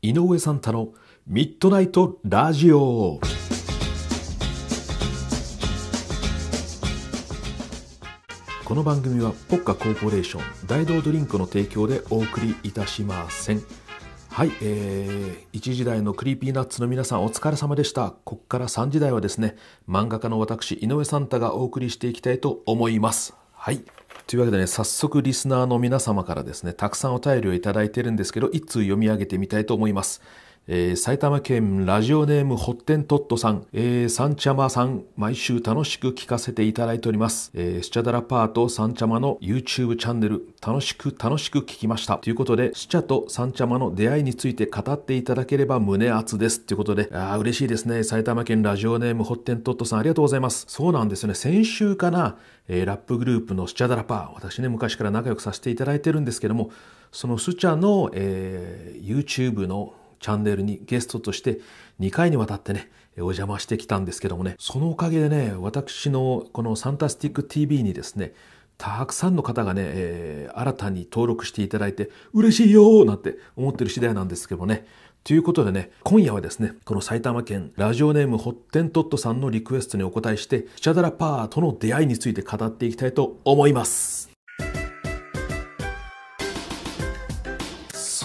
井上サンタのミッドナイトラジオこの番組はポッカコーポレーション大道ドリンクの提供でお送りいたしませんはい、えー、1時台のクリーピーナッツの皆さんお疲れ様でした。こっから3時台はですね、漫画家の私、井上サンタがお送りしていきたいと思います。はい。というわけでね、早速リスナーの皆様からですね、たくさんお便りをいただいてるんですけど、一通読み上げてみたいと思います。えー、埼玉県ラジオネームホッテントットさん、えー、サンチャマさん、毎週楽しく聞かせていただいております。えー、スチャダラパーとサンチャマの YouTube チャンネル、楽しく楽しく聞きました。ということで、スチャとサンチャマの出会いについて語っていただければ胸熱です。ということで、ああ、嬉しいですね。埼玉県ラジオネームホッテントットさん、ありがとうございます。そうなんですね。先週かな、えー、ラップグループのスチャダラパー、私ね、昔から仲良くさせていただいてるんですけども、そのスチャの、えー、YouTube のチャンネルにゲストとして2回にわたってね、お邪魔してきたんですけどもね、そのおかげでね、私のこのサンタスティック TV にですね、たくさんの方がね、えー、新たに登録していただいて、嬉しいよーなんて思ってる次第なんですけどもね。ということでね、今夜はですね、この埼玉県ラジオネームホッテントットさんのリクエストにお答えして、シャダラパーとの出会いについて語っていきたいと思います。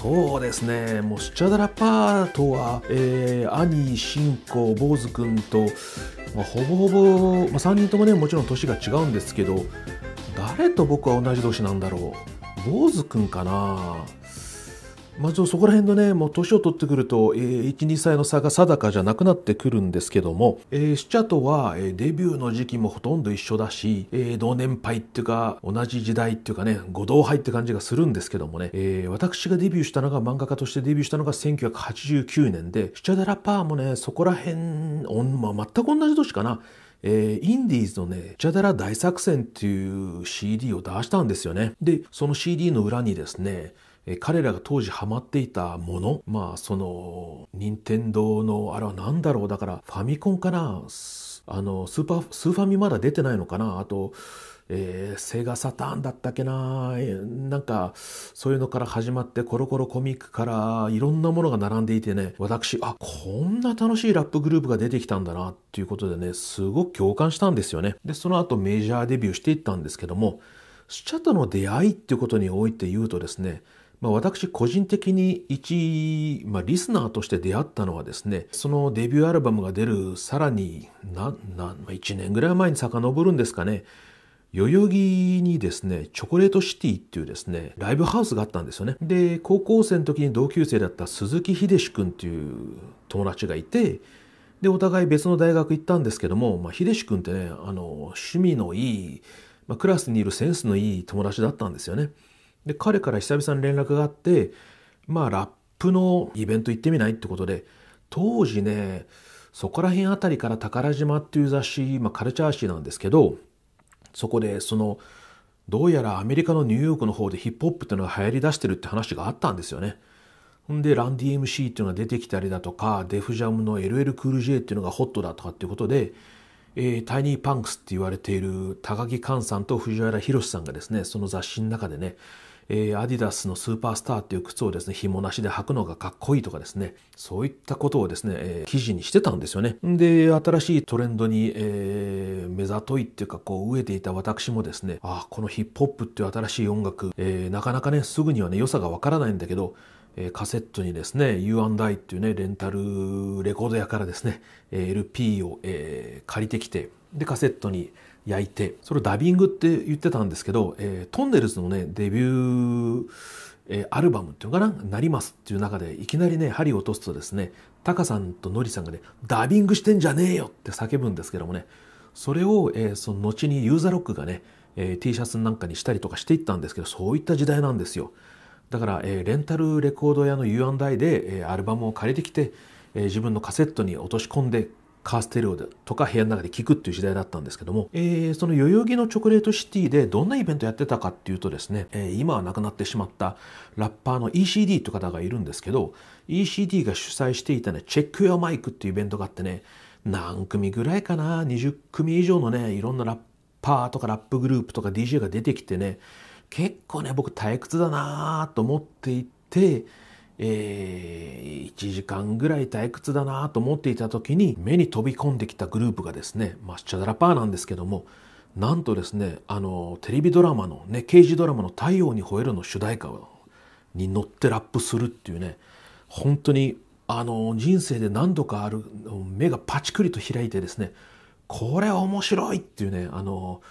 そうですねもうスチャダラパートは、えー、兄新子坊主君と、まあ、ほぼほぼ、まあ、3人ともねもちろん年が違うんですけど誰と僕は同じ年なんだろう坊主君かなまずそこら辺のね、もう年を取ってくると、えー、1、2歳の差が定かじゃなくなってくるんですけども、えー、シチャとは、えー、デビューの時期もほとんど一緒だし、えー、同年配っていうか、同じ時代っていうかね、ご同輩って感じがするんですけどもね、えー、私がデビューしたのが、漫画家としてデビューしたのが1989年で、シチャ・デ・ラ・パーもね、そこら辺、まあ、全く同じ年かな、えー、インディーズのね、チャダラ大作戦っていう CD を出したんですよね。で、その CD の裏にですね、え彼らが当時ハマっていたもの、まあその、任天堂の、あれは何だろう、だからファミコンかな、あの、スーパー、スーファミまだ出てないのかな、あと、えー、セガサターンだったっけな、えなんか、そういうのから始まって、コロコロコミックからいろんなものが並んでいてね、私、あ、こんな楽しいラップグループが出てきたんだな、っていうことでね、すごく共感したんですよね。で、その後メジャーデビューしていったんですけども、スチャとの出会いっていうことにおいて言うとですね、まあ、私個人的に一、まあ、リスナーとして出会ったのはですね、そのデビューアルバムが出るさらに、な、な、1年ぐらい前に遡るんですかね、代々木にですね、チョコレートシティっていうですね、ライブハウスがあったんですよね。で、高校生の時に同級生だった鈴木秀志くんっていう友達がいて、で、お互い別の大学行ったんですけども、まあ、秀志くんってね、あの、趣味のいい、まあ、クラスにいるセンスのいい友達だったんですよね。で、彼から久々に連絡があって、まあ、ラップのイベント行ってみないってことで、当時ね、そこら辺あたりから宝島っていう雑誌、まあ、カルチャー誌なんですけど、そこで、その、どうやらアメリカのニューヨークの方でヒップホップっていうのが流行り出してるって話があったんですよね。ほんで、ランディ MC っていうのが出てきたりだとか、デフジャムの LL クール J っていうのがホットだとかっていうことで、えー、タイニーパンクスって言われている高木寛さんと藤原宏さんがですね、その雑誌の中でね、えー、アディダスのスーパースターっていう靴をですね、紐なしで履くのがかっこいいとかですね、そういったことをですね、えー、記事にしてたんですよね。で、新しいトレンドに、えー、目ざといっていうか、こう、飢えていた私もですね、ああ、このヒップホップっていう新しい音楽、えー、なかなかね、すぐにはね、良さがわからないんだけど、えー、カセットにですね U&I っていうねレンタルレコード屋からですね LP を、えー、借りてきてでカセットに焼いて、それをダビングって言ってたんですけど、えー、トンネルズのね、デビュー、えアルバムっていうのかな、なりますっていう中で、いきなりね、針を落とすとですね、タカさんとノリさんがね、ダビングしてんじゃねえよって叫ぶんですけどもね、それを、えー、その後にユーザーロックがね、えー、T シャツなんかにしたりとかしていったんですけど、そういった時代なんですよ。だから、えー、レンタルレコード屋の U&I で、えー、アルバムを借りてきて、えー、自分のカセットに落とし込んでカーステレオとか部屋の中で聞くっていう時代だったんですけども、えー、その代々木のチョコレートシティでどんなイベントやってたかっていうとですね、えー、今は亡くなってしまったラッパーの ECD という方がいるんですけど、ECD が主催していたね、チェック・ヨア・マイクっていうイベントがあってね、何組ぐらいかな、20組以上のね、いろんなラッパーとかラップグループとか DJ が出てきてね、結構ね、僕退屈だなと思っていて、えー、1時間ぐらい退屈だなと思っていた時に目に飛び込んできたグループがですね、まあ、シャダラパーなんですけども、なんとですね、あの、テレビドラマのね、刑事ドラマの太陽に吠えるの主題歌に乗ってラップするっていうね、本当に、あの、人生で何度かある、目がパチクリと開いてですね、これ面白いっていうね、あの、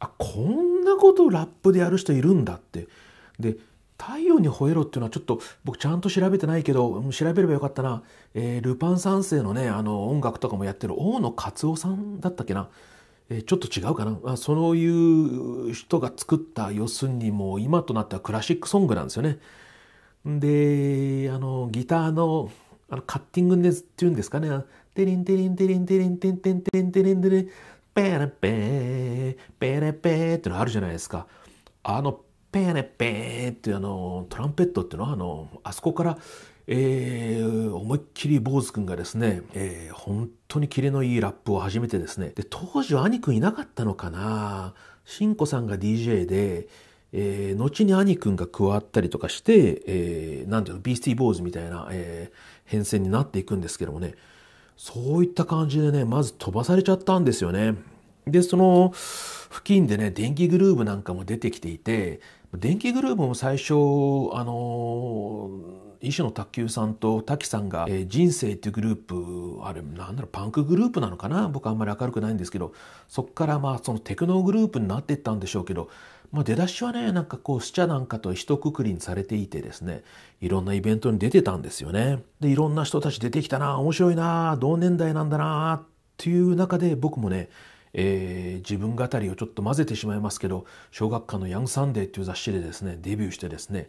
あ、こんなことラップでやる人いるんだって。で、太陽に吠えろっていうのはちょっと僕ちゃんと調べてないけど、調べればよかったな。えー、ルパン三世のね、あの音楽とかもやってる大野勝夫さんだったっけな。えー、ちょっと違うかな。まあ、そういう人が作った、要するにもう今となってはクラシックソングなんですよね。で、あの、ギターのあのカッティングでっていうんですかね。テリンテリンテリンテリンテリンテリンテリンテリンテリン、ペラペー、ペラペーってのあるじゃないですか。あのペーネペーってあのトランペットっていうのはあのあそこから、えー、思いっきり坊主くんがですね、えー、本当にキレのいいラップを始めてですねで当時は兄くんいなかったのかなんこさんが DJ で、えー、後に兄くんが加わったりとかして、えー、なんていうのビースティー坊主みたいな、えー、変遷になっていくんですけどもねそういった感じでねまず飛ばされちゃったんですよね。でその付近でね電気グルーブなんかも出てきていて電気グループも最初あの医師の卓球さんと滝さんが、えー、人生っていうグループあれなんだろうパンクグループなのかな僕あんまり明るくないんですけどそっからまあそのテクノグループになっていったんでしょうけど、まあ、出だしはねなんかこうスチャなんかと一括りにされていてですねいろんなイベントに出てたんですよね。でいろんな人たち出てきたな面白いな同年代なんだなっていう中で僕もねえー、自分語りをちょっと混ぜてしまいますけど小学館の「ヤングサンデー」っていう雑誌でですねデビューしてですね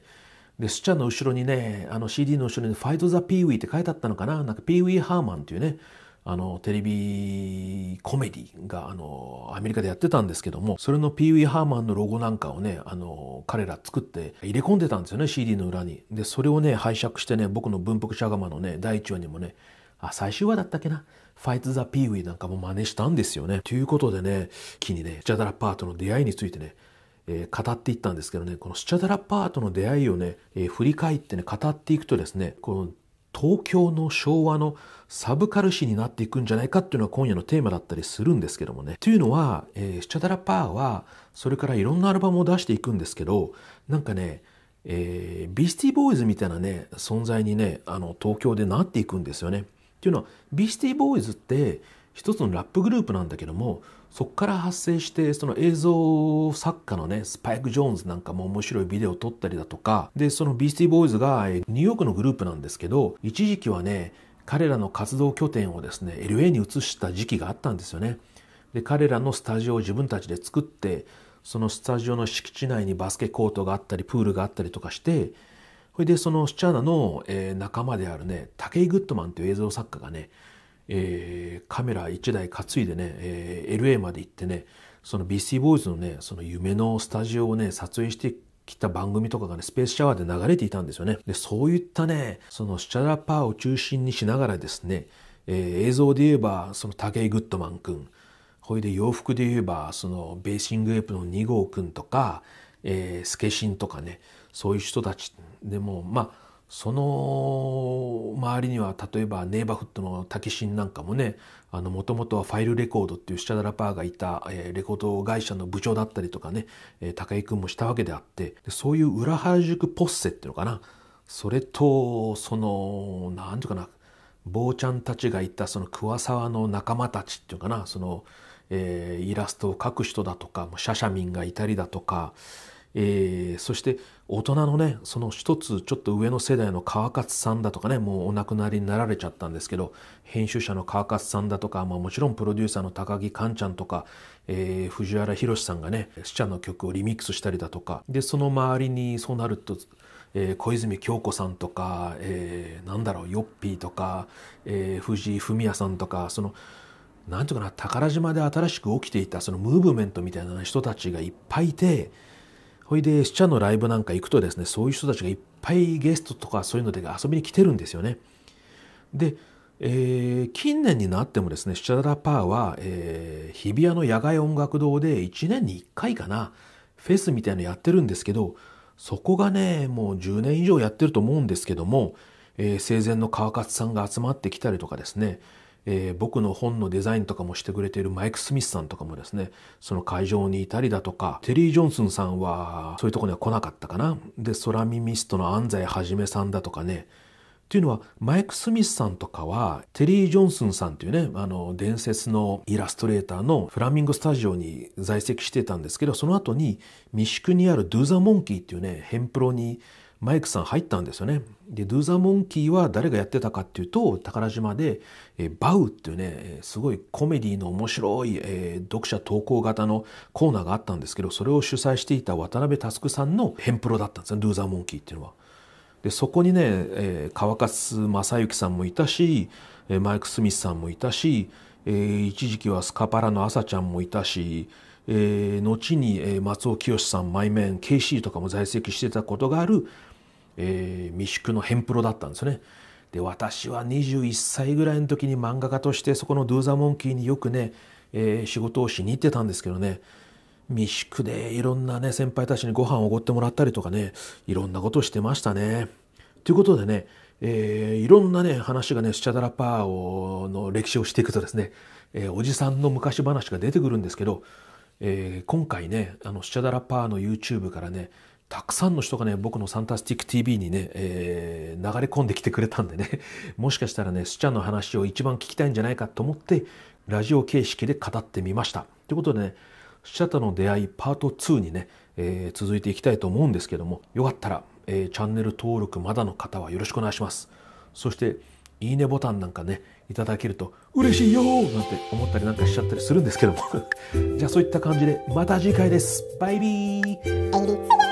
でスチャの後ろにねあの CD の後ろに「ファイト・ザ・ピーウィー」って書いてあったのかななんかピーウィー・ハーマンっていうねあのテレビコメディがあアメリカでやってたんですけどもそれのピーウィー・ハーマンのロゴなんかをねあの彼ら作って入れ込んでたんですよね CD の裏に。でそれをね拝借してね僕の「文福シャガマ」のね第1話にもねあ、最終話だったっけな。ファイト・ザ・ピーウィーなんかも真似したんですよね。ということでね、木にね、チャダラパートの出会いについてね、えー、語っていったんですけどね、このスチャダラパートの出会いをね、えー、振り返ってね、語っていくとですね、この東京の昭和のサブカル誌になっていくんじゃないかっていうのは今夜のテーマだったりするんですけどもね。というのは、えー、スチャダラパーは、それからいろんなアルバムを出していくんですけど、なんかね、えー、ビスティボーイズみたいなね、存在にね、あの、東京でなっていくんですよね。っていうのはビースティーボーイズって一つのラップグループなんだけどもそこから発生してその映像作家のねスパイク・ジョーンズなんかも面白いビデオを撮ったりだとかでそのビースティーボーイズがニューヨークのグループなんですけど一時期はね彼らの活動拠点をですね LA に移した時期があったんですよね。で彼らのスタジオを自分たちで作ってそのスタジオの敷地内にバスケコートがあったりプールがあったりとかしてそれでそのスチャーナの、えー、仲間であるね、ケイ・グッドマンという映像作家がね、えー、カメラ1台担いでね、えー、LA まで行ってね、その BC ボーイズのね、その夢のスタジオをね、撮影してきた番組とかがね、スペースシャワーで流れていたんですよね。で、そういったね、そのスチャラパーを中心にしながらですね、えー、映像で言えば、そのケイ・グッドマン君、ほいで洋服で言えば、そのベーシングエープの2号君とか、えー、スケシンとかね、そういう人たちでもまあその周りには例えばネイバーフットのタキシンなんかもねもともとはファイルレコードっていうシチャダラパーがいた、えー、レコード会社の部長だったりとかね、えー、高井君もしたわけであってそういう裏原宿ポッセっていうのかなそれとその何ていうかな坊ちゃんたちがいたその桑沢の仲間たちっていうかなその、えー、イラストを描く人だとかシャシャミンがいたりだとかえー、そして大人のねその一つちょっと上の世代の川勝さんだとかねもうお亡くなりになられちゃったんですけど編集者の川勝さんだとか、まあ、もちろんプロデューサーの高木寛ちゃんとか、えー、藤原宏さんがねスチャの曲をリミックスしたりだとかでその周りにそうなるとえー、小泉京子さんとか、えー、なんだろうヨッピーとか、えー、藤井フミヤさんとかそのなんていうかな宝島で新しく起きていたそのムーブメントみたいな人たちがいっぱいいてほいで、死者のライブなんか行くとですね、そういう人たちがいっぱいゲストとかそういうので遊びに来てるんですよね。で、えー、近年になってもですね、シチャラパーは、えー、日比谷の野外音楽堂で1年に1回かな、フェスみたいなのやってるんですけど、そこがね、もう10年以上やってると思うんですけども、えー、生前の川勝さんが集まってきたりとかですね、えー、僕の本のデザインとかもしてくれているマイク・スミスさんとかもですね、その会場にいたりだとか、テリー・ジョンスンさんはそういうとこには来なかったかな。で、ソラミミストの安西はじめさんだとかね、っていうのは、マイク・スミスさんとかは、テリー・ジョンスンさんっていうね、あの、伝説のイラストレーターのフラミング・スタジオに在籍してたんですけど、その後に、三宿にあるドゥ・ザ・モンキーっていうね、ヘンプロにマイクさん入ったんですよね。で、ドゥ・ザ・モンキーは誰がやってたかっていうと、宝島で、えー、バウっていうね、すごいコメディの面白い、えー、読者投稿型のコーナーがあったんですけど、それを主催していた渡辺佑さんのヘンプロだったんですね、ドゥ・ザ・モンキーっていうのは。で、そこにね、えー、川勝正幸さんもいたし、マイク・スミスさんもいたし、えー、一時期はスカパラの朝ちゃんもいたし、えー、後に松尾清さん、マイメン、KC とかも在籍してたことがあるえー、未宿のヘンプロだったんですね。で私は21歳ぐらいの時に漫画家としてそこの「ドゥー・ザ・モンキー」によくね、えー、仕事をしに行ってたんですけどね未宿でいろんなね先輩たちにご飯をおごってもらったりとかねいろんなことをしてましたね。ということでね、えー、いろんなね話がねスチャダラパーをの歴史をしていくとですね、えー、おじさんの昔話が出てくるんですけど、えー、今回ねあのスチャダラパーの YouTube からねたくさんの人がね、僕のサンタスティック TV にね、えー、流れ込んできてくれたんでね、もしかしたらね、スチャンの話を一番聞きたいんじゃないかと思って、ラジオ形式で語ってみました。ということでね、スチャとの出会いパート2にね、えー、続いていきたいと思うんですけども、よかったら、えー、チャンネル登録まだの方はよろしくお願いします。そして、いいねボタンなんかね、いただけると嬉しいよーなんて思ったりなんかしちゃったりするんですけども。じゃあそういった感じでまた次回です。バイビー